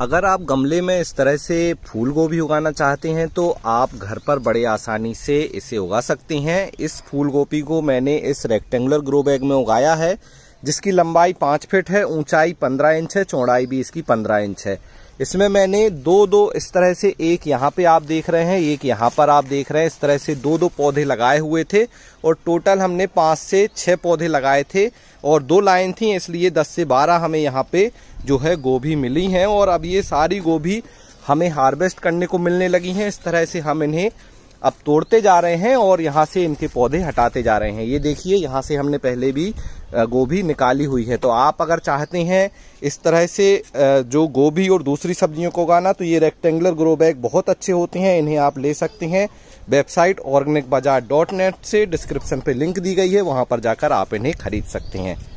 अगर आप गमले में इस तरह से फूल गोभी उगाना चाहते हैं तो आप घर पर बड़े आसानी से इसे उगा सकते हैं इस फूल गोभी को मैंने इस रेक्टेंगुलर ग्रो बैग में उगाया है जिसकी लंबाई पाँच फिट है ऊंचाई पंद्रह इंच है चौड़ाई भी इसकी पंद्रह इंच है इसमें मैंने दो दो इस तरह से एक यहाँ पे आप देख रहे हैं एक यहाँ पर आप देख रहे हैं इस तरह से दो दो पौधे लगाए हुए थे और टोटल हमने पाँच से छः पौधे लगाए थे और दो लाइन थी इसलिए दस से बारह हमें यहाँ पे जो है गोभी मिली हैं और अब ये सारी गोभी हमें हार्वेस्ट करने को मिलने लगी हैं इस तरह से हम इन्हें अब तोड़ते जा रहे हैं और यहाँ से इनके पौधे हटाते जा रहे हैं ये देखिए यहाँ से हमने पहले भी गोभी निकाली हुई है तो आप अगर चाहते हैं इस तरह से जो गोभी और दूसरी सब्जियों को उगाना तो ये रेक्टेंगुलर ग्रो बैग बहुत अच्छे होते हैं इन्हें आप ले सकते हैं website organic Bazaar dot net से डिस्क्रिप्शन पे लिंक दी गई है वहाँ पर जाकर आप इन्हें खरीद सकते हैं